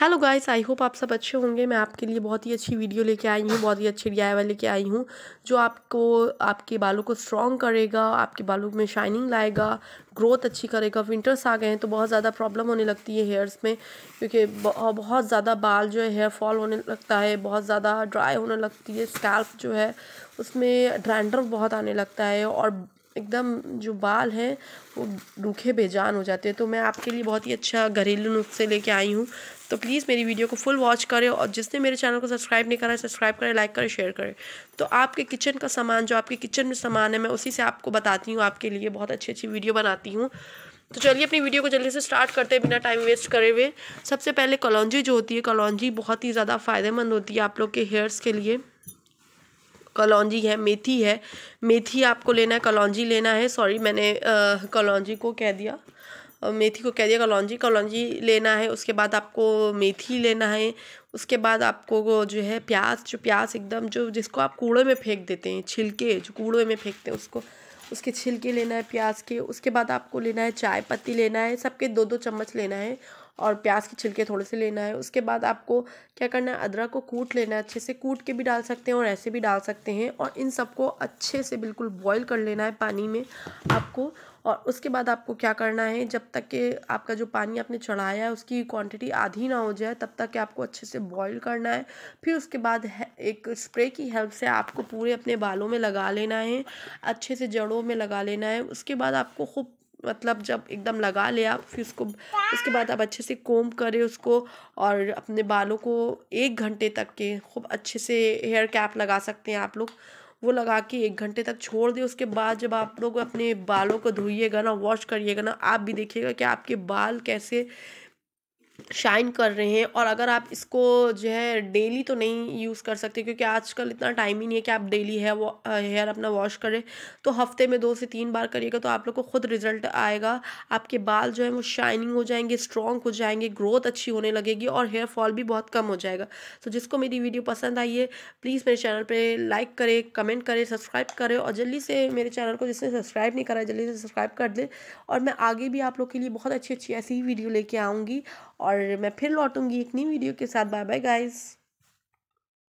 hello guys I hope आप सब अच्छे होंगे मैं आपके लिए बहुत ही अच्छी वीडियो लेके आई हूँ बहुत ही अच्छे डी वाले लेके आई हूँ जो आपको आपके बालों को स्ट्रॉन्ग करेगा आपके बालों में शाइनिंग लाएगा ग्रोथ अच्छी करेगा विंटर्स आ गए हैं तो बहुत ज़्यादा प्रॉब्लम होने लगती है हेयर्स में क्योंकि बहुत ज़्यादा बाल जो है हेयर फॉल होने लगता है बहुत ज़्यादा ड्राई होने लगती है स्कैल्प जो है उसमें ड्रैंडर बहुत आने लगता है और एकदम जो बाल हैं वो रूखे बेजान हो जाते हैं तो मैं आपके लिए बहुत ही अच्छा घरेलू नुस्खे लेके आई हूँ तो प्लीज़ मेरी वीडियो को फुल वॉच करें और जिसने मेरे चैनल को सब्सक्राइब नहीं करा है सब्सक्राइब करें लाइक करें शेयर करें तो आपके किचन का सामान जो आपके किचन में सामान है मैं उसी से आपको बताती हूँ आपके लिए बहुत अच्छी अच्छी वीडियो बनाती हूँ तो चलिए अपनी वीडियो को जल्दी से स्टार्ट करते हैं बिना टाइम वेस्ट करे हुए सबसे पहले कलौजी जो होती है कलौजी बहुत ही ज़्यादा फ़ायदेमंद होती है आप लोग के हेयर्स के लिए कलौजी है मेथी है मेथी आपको लेना है कलौजी लेना है सॉरी मैंने कलौजी को कह दिया मेथी को कह दिया कलौजी कलौजी लेना है उसके बाद आपको मेथी लेना है उसके बाद आपको जो है प्याज जो प्याज एकदम जो जिसको आप कूड़े में फेंक देते हैं छिलके जो कूड़े में फेंकते हैं उसको उसके छिलके लेना है प्याज के उसके बाद आपको लेना है चाय पत्ती लेना है सबके दो दो चम्मच लेना है और प्याज के छिलके थोड़े से लेना है उसके बाद आपको क्या करना है अदरक को कूट लेना है अच्छे से कूट के भी डाल सकते हैं और ऐसे भी डाल सकते हैं और इन सबको अच्छे से बिल्कुल बॉईल कर लेना है पानी में आपको और उसके बाद आपको क्या करना है जब तक के आपका जो पानी आपने चढ़ाया है उसकी क्वांटिटी आधी ना हो जाए तब तक के आपको अच्छे से बॉईल करना है फिर उसके बाद एक स्प्रे की हेल्प से आपको पूरे अपने बालों में लगा लेना है अच्छे से जड़ों में लगा लेना है उसके बाद आपको खूब मतलब जब एकदम लगा लिया फिर उसको उसके बाद आप अच्छे से कोम करें उसको और अपने बालों को एक घंटे तक के खूब अच्छे से हेयर कैप लगा सकते हैं आप लोग वो लगा के एक घंटे तक छोड़ दें उसके बाद जब आप लोग अपने बालों को धोइएगा ना वॉश करिएगा ना आप भी देखिएगा कि आपके बाल कैसे शाइन कर रहे हैं और अगर आप इसको जो है डेली तो नहीं यूज़ कर सकते क्योंकि आजकल इतना टाइम ही नहीं है कि आप डेली हेयर वो हेयर अपना वॉश करें तो हफ्ते में दो से तीन बार करिएगा तो आप लोग को खुद रिजल्ट आएगा आपके बाल जो है वो शाइनिंग हो जाएंगे स्ट्रॉन्ग हो जाएंगे ग्रोथ अच्छी होने लगेगी और हेयर फॉल भी बहुत कम हो जाएगा तो जिसको मेरी वीडियो पसंद आई है प्लीज़ मेरे चैनल पर लाइक करें कमेंट करें सब्सक्राइब करें और जल्दी से मेरे चैनल को जिसने सब्सक्राइब नहीं करा जल्दी से सब्सक्राइब कर दें और मैं आगे भी आप लोग के लिए बहुत अच्छी अच्छी ऐसी ही वीडियो लेके आऊँगी और मैं फिर लौटूंगी एक नई वीडियो के साथ बाय बाय गाइज़